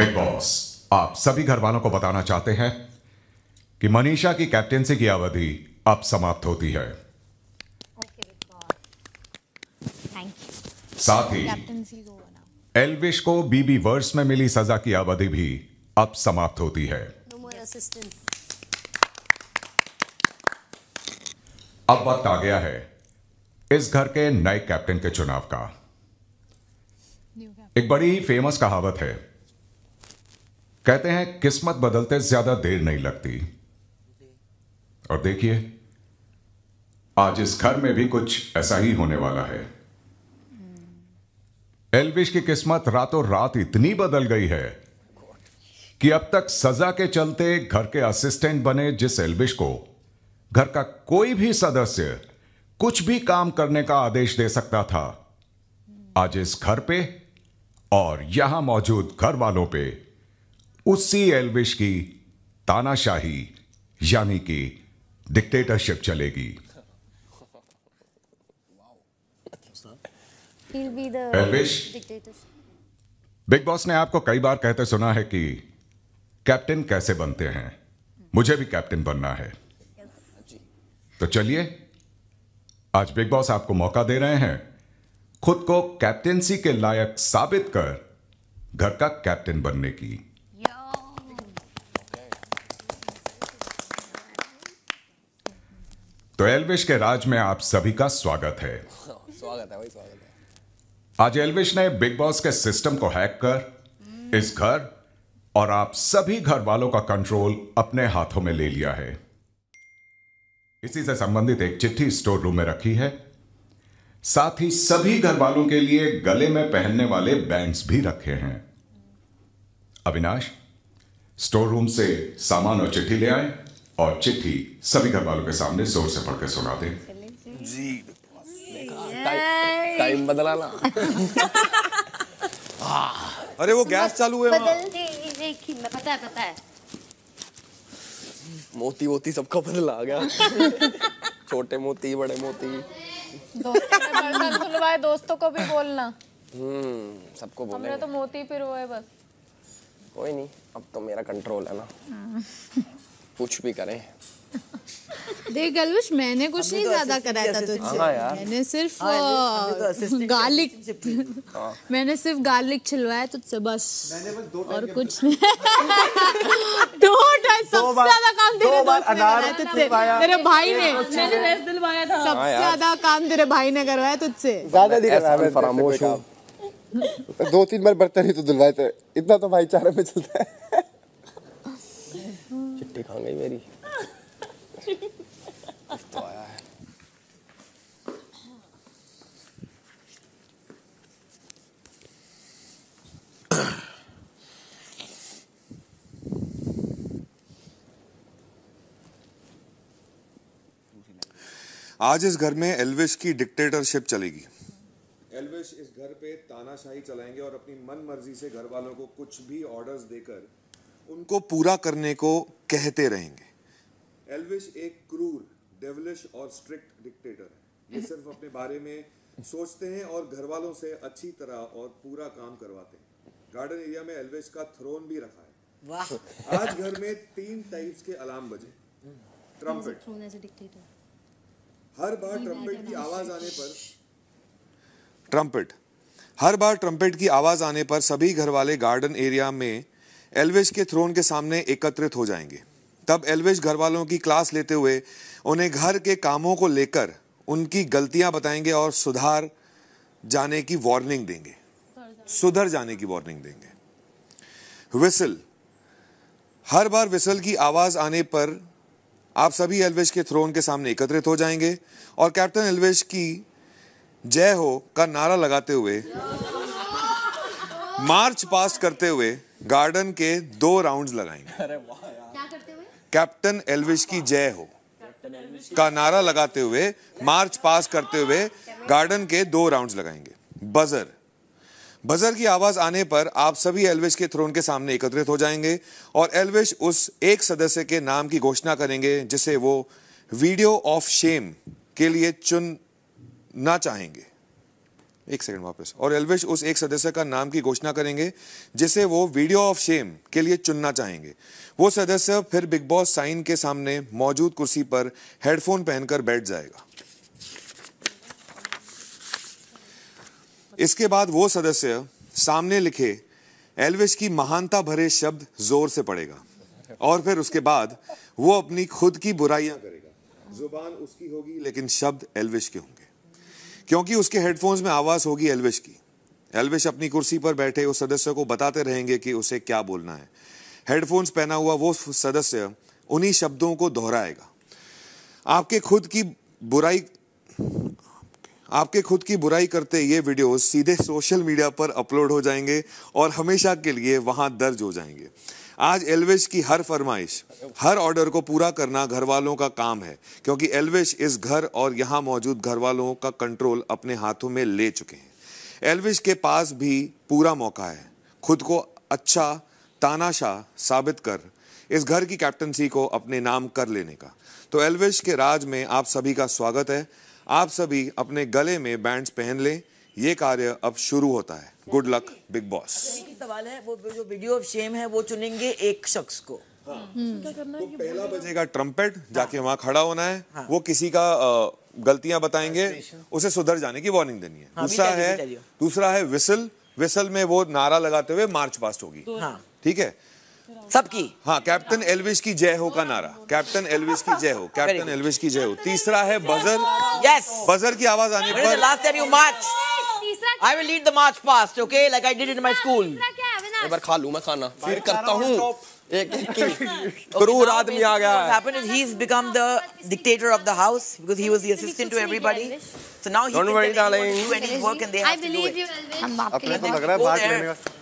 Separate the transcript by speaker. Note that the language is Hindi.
Speaker 1: बिग बॉस आप सभी घर वालों को बताना चाहते हैं कि मनीषा की कैप्टेंसी की अवधि अब समाप्त होती है साथ ही एलविश को बीबी वर्स में मिली सजा की अवधि भी अब समाप्त होती है अब वक्त आ गया है इस घर के नए कैप्टन के चुनाव का एक बड़ी फेमस कहावत है कहते हैं किस्मत बदलते ज्यादा देर नहीं लगती और देखिए आज इस घर में भी कुछ ऐसा ही होने वाला है एलविश की किस्मत रातों रात इतनी बदल गई है कि अब तक सजा के चलते घर के असिस्टेंट बने जिस एलविश को घर का कोई भी सदस्य कुछ भी काम करने का आदेश दे सकता था आज इस घर पे और यहां मौजूद घर वालों पे उसी एल्विश की तानाशाही यानी कि डिक्टेटरशिप चलेगी
Speaker 2: एल्विश
Speaker 1: बिग बॉस ने आपको कई बार कहते सुना है कि कैप्टन कैसे बनते हैं मुझे भी कैप्टन बनना है तो चलिए आज बिग बॉस आपको मौका दे रहे हैं खुद को कैप्टेंसी के लायक साबित कर घर का कैप्टन बनने की तो एलविश के राज में आप सभी का स्वागत है स्वागत है भाई स्वागत है आज एलविश ने बिग बॉस के सिस्टम को हैक कर हम्म। इस घर और आप सभी घर वालों का कंट्रोल अपने हाथों में ले लिया है इसी से संबंधित एक चिट्ठी स्टोर रूम में रखी है साथ ही सभी घर वालों के लिए गले में पहनने वाले बैंड्स भी रखे हैं अविनाश स्टोर रूम से सामान और चिट्ठी ले आए और चिट्ठी सभी घर वालों के सामने जोर से पढ़कर सुना दे
Speaker 2: जी टाइम ना
Speaker 1: अरे वो गैस चालू है पता
Speaker 2: है पता है मोती मोती सबको बदला आ गया छोटे मोती बड़े मोती
Speaker 1: खुलवाए दोस्तों को भी बोलना हम्म सबको बोलना हमने तो मोती फिर हुए बस कोई नहीं अब तो मेरा कंट्रोल है ना हाँ। कुछ भी करें
Speaker 2: देख गलवश मैंने कुछ नहीं तो ज्यादा कराया था तुझसे मैंने सिर्फ हाँ, गार्लिक
Speaker 1: तो हाँ।
Speaker 2: मैंने सिर्फ गार्लिक छिलवाया तुझसे बस और कुछ नहीं सबसे ज्यादा काम तेरे दोस्त ने तेरे तो भाई ने मैंने दिलवाया था सबसे हाँ ज्यादा काम तेरे भाई ने करवाया तुझसे
Speaker 1: दो तीन बार बर्तन ही तो दिलवाए थे इतना तो भाईचारे में चलता है रोटी खा गई मेरी तो आया है
Speaker 2: आज इस घर में एलविश की डिक्टेटरशिप चलेगी एलविश इस घर पे तानाशाही चलाएंगे और अपनी मन मर्जी से घर वालों को कुछ भी ऑर्डर्स देकर उनको पूरा करने को कहते रहेंगे एल्विश एक क्रूर डेवलिश और स्ट्रिक्ट डिक्टेटर है ये सिर्फ अपने बारे में सोचते हैं और घर वालों से अच्छी तरह और पूरा काम करवाते हैं गार्डन एरिया में एल्विश का थ्रोन भी रखा
Speaker 1: है
Speaker 2: आज घर में तीन टाइप्स के अलार्म बजे
Speaker 1: ट्रम्पेट
Speaker 2: हर बार ट्रम्पेट की आवाज आने पर ट्रम्पेट हर बार ट्रम्पेट की आवाज आने पर सभी घर वाले गार्डन एरिया में एलवेज के थ्रोन के सामने एकत्रित हो जाएंगे तब एलवेज घर वालों की क्लास लेते हुए उन्हें घर के कामों को लेकर उनकी गलतियां बताएंगे और सुधार जाने की वार्निंग देंगे सुधर जाने की वार्निंग देंगे विसल हर बार विसल की आवाज आने पर आप सभी एलवेश के थ्रोन के सामने एकत्रित हो जाएंगे और कैप्टन एलवेश की जय हो का नारा लगाते हुए मार्च पास्ट करते हुए गार्डन के दो राउंड्स लगाएंगे कैप्टन एलविश की जय हो का नारा लगाते हुए मार्च पास करते हुए गार्डन के दो राउंड्स लगाएंगे बजर बजर की आवाज आने पर आप सभी एल्विश के थ्रोन के सामने एकत्रित हो जाएंगे और एल्विश उस एक सदस्य के नाम की घोषणा करेंगे जिसे वो वीडियो ऑफ शेम के लिए चुनना चाहेंगे एक सेकंड वापस और एल्विश उस एक सदस्य का नाम की घोषणा करेंगे जिसे वो वीडियो ऑफ शेम के लिए चुनना चाहेंगे वो सदस्य फिर बिग बॉस साइन के सामने मौजूद कुर्सी पर हेडफोन पहनकर बैठ जाएगा इसके बाद वो सदस्य सामने लिखे एलविश की महानता भरे शब्द जोर से पड़ेगा और फिर उसके बाद वो अपनी खुद की बुराइयां करेगा जुबान उसकी होगी लेकिन शब्द एल्विश के होंगे क्योंकि उसके हेडफोन्स में आवाज होगी एलविश की एलविश अपनी कुर्सी पर बैठे उस सदस्य को बताते रहेंगे कि उसे क्या बोलना है हेडफोन्स पहना हुआ वो सदस्य उन्हीं शब्दों को दोहराएगा आपके खुद की बुराई आपके खुद की बुराई करते ये वीडियोस सीधे सोशल मीडिया पर अपलोड हो जाएंगे और हमेशा के लिए वहां दर्ज हो जाएंगे आज एलविश की हर फरमाइश हर ऑर्डर को पूरा करना घर वालों का काम है क्योंकि एलविश इस घर और यहाँ मौजूद घर वालों का कंट्रोल अपने हाथों में ले चुके हैं एलविश के पास भी पूरा मौका है खुद को अच्छा तानाशाह साबित कर इस घर की कैप्टनसी को अपने नाम कर लेने का तो एलविश के राज में आप सभी का स्वागत है आप सभी अपने गले में बैंड्स पहन लें ये कार्य अब शुरू होता है गुड लक बिग बॉस सवाल है वो जो वीडियो ऑफ शेम है वो चुनेंगे एक शख्स को हाँ। हम्म। तो करना तो पहला बजेगा ट्रम्पेट जाके हाँ। वहाँ खड़ा होना है हाँ। वो किसी का गलतियां बताएंगे उसे सुधर जाने की वार्निंग देनी है हाँ, दूसरा है दूसरा है विसल विसल में वो नारा लगाते हुए मार्च पास्ट होगी तो- हाँ। ठीक है सबकी हाँ कैप्टन एलविस की जय हो का नारा कैप्टन एलविस की जय हो कैप्टन एलविस की जय हो तीसरा है बजर यस बजर की आवाज आने पर last march I will lead the march past, okay? Like I did in my school. एक
Speaker 1: बार खा लूँ मैं खाना फिर करता हूँ एक एक की क्रूर आदमी आ गया है happened
Speaker 2: is he's become the dictator of the house because he was the assistant to everybody so now he don't worry darling do any work and they have to do it हम बाप के लिए अपने को लग रहा है बात करने का